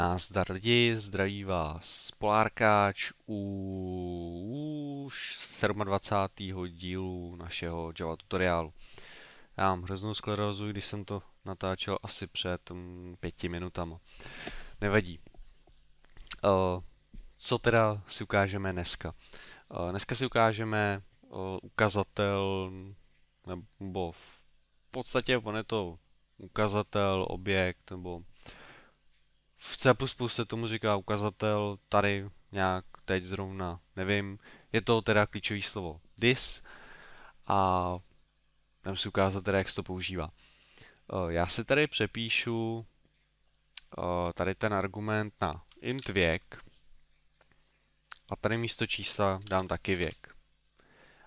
Nazdar lidi, zdraví vás Polárkáč u 27. dílu našeho Java tutoriálu. Já mám hroznou sklerózu, když jsem to natáčel asi před mm, pěti minutama. Nevadí. Eh, co teda si ukážeme dneska? Eh, dneska si ukážeme eh, ukazatel, nebo v podstatě on je to ukazatel, objekt, nebo v C++ se tomu říká ukazatel, tady nějak teď zrovna, nevím. Je to teda klíčové slovo this a tam si ukázat teda, jak se to používá. Eh, já si tady přepíšu eh, tady ten argument na int věk a tady místo čísla dám taky věk.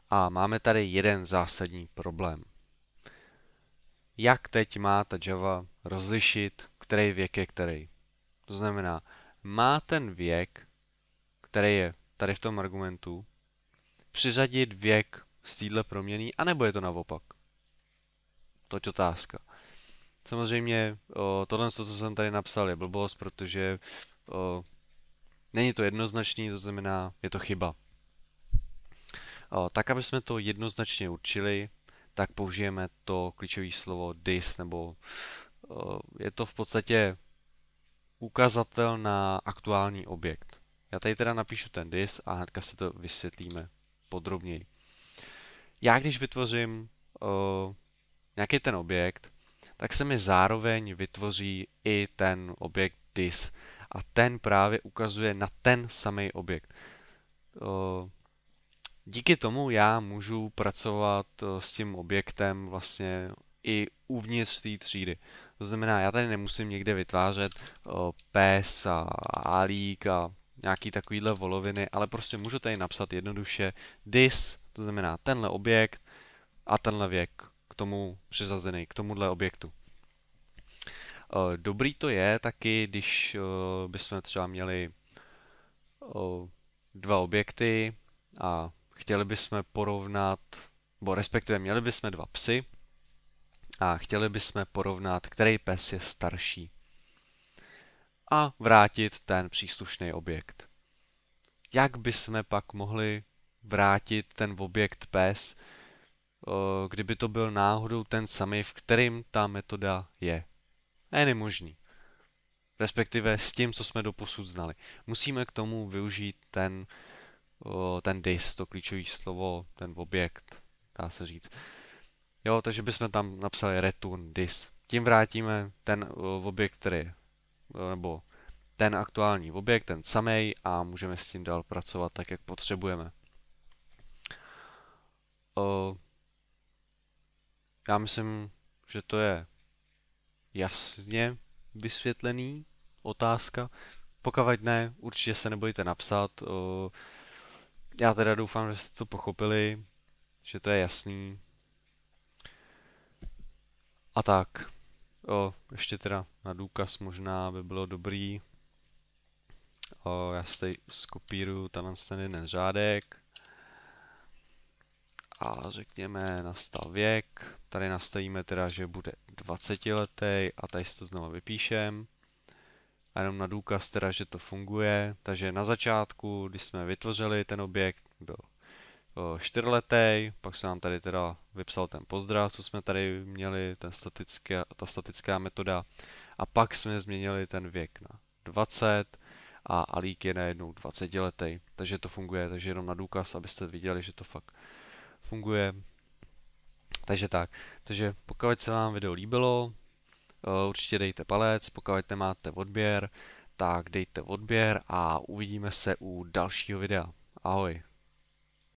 A máme tady jeden zásadní problém. Jak teď má ta Java rozlišit, který věk je který? To znamená, má ten věk, který je tady v tom argumentu, přiřadit věk z téhle proměný, anebo je to naopak? To je otázka. Samozřejmě o, tohle, co jsem tady napsal, je blbost, protože o, není to jednoznačný, to znamená, je to chyba. O, tak, aby jsme to jednoznačně určili, tak použijeme to klíčové slovo dis, nebo o, je to v podstatě ukazatel na aktuální objekt. Já tady teda napíšu ten dis a hnedka si to vysvětlíme podrobněji. Já když vytvořím uh, nějaký ten objekt, tak se mi zároveň vytvoří i ten objekt dis a ten právě ukazuje na ten samý objekt. Uh, díky tomu já můžu pracovat eh, s tím objektem vlastně i uvnitř té třídy. To znamená, já tady nemusím někde vytvářet o, pes a alík a nějaký takovýhle voloviny, ale prostě můžu tady napsat jednoduše dis, to znamená tenhle objekt a tenhle věk k tomu přizazený, k tomuhle objektu. dobrý to je taky, když bychom třeba měli dva objekty a chtěli bychom porovnat, bo respektive měli bychom dva psy, a chtěli bychom porovnat, který pes je starší a hmm. vrátit ten příslušný objekt. Jak bychom pak mohli vrátit ten objekt pes, kdyby to byl náhodou ten samý, v kterým ta metoda je? Je nemožný. Respektive s tím, co jsme doposud znali. Musíme k tomu využít ten, ten dis, to klíčové slovo, ten objekt, dá se říct. Jo, takže bychom tam napsali return this. Tím vrátíme ten uh, objekt, který, eh, nebo ten aktuální objekt, ten samý a můžeme s tím dál pracovat tak, jak potřebujeme. Uh, já myslím, že to je jasně vysvětlený otázka. Pokud ne, určitě se nebojte napsat. Uh, já teda doufám, že jste to pochopili, že to je jasný, a tak. O, ještě teda na důkaz možná by bylo dobrý. O, já si tady skopíruju tenhle ten jeden řádek. A řekněme nastal věk. Tady nastavíme teda, že bude 20 letý a tady si to znovu vypíšem. A jenom na důkaz teda, že to funguje. Takže na začátku, když jsme vytvořili ten objekt, byl Eh, čtyřletý, pak se nám tady teda vypsal ten pozdrav, co jsme tady měli, ten statická, ta statická metoda a pak jsme změnili ten věk na 20 a Alík je najednou 20 letý, takže to funguje, takže jenom na důkaz, abyste viděli, že to fakt funguje. Takže tak, takže pokud se vám video líbilo, eh, určitě dejte palec, pokud nemáte odběr, tak dejte odběr a uvidíme se u dalšího videa. Ahoj.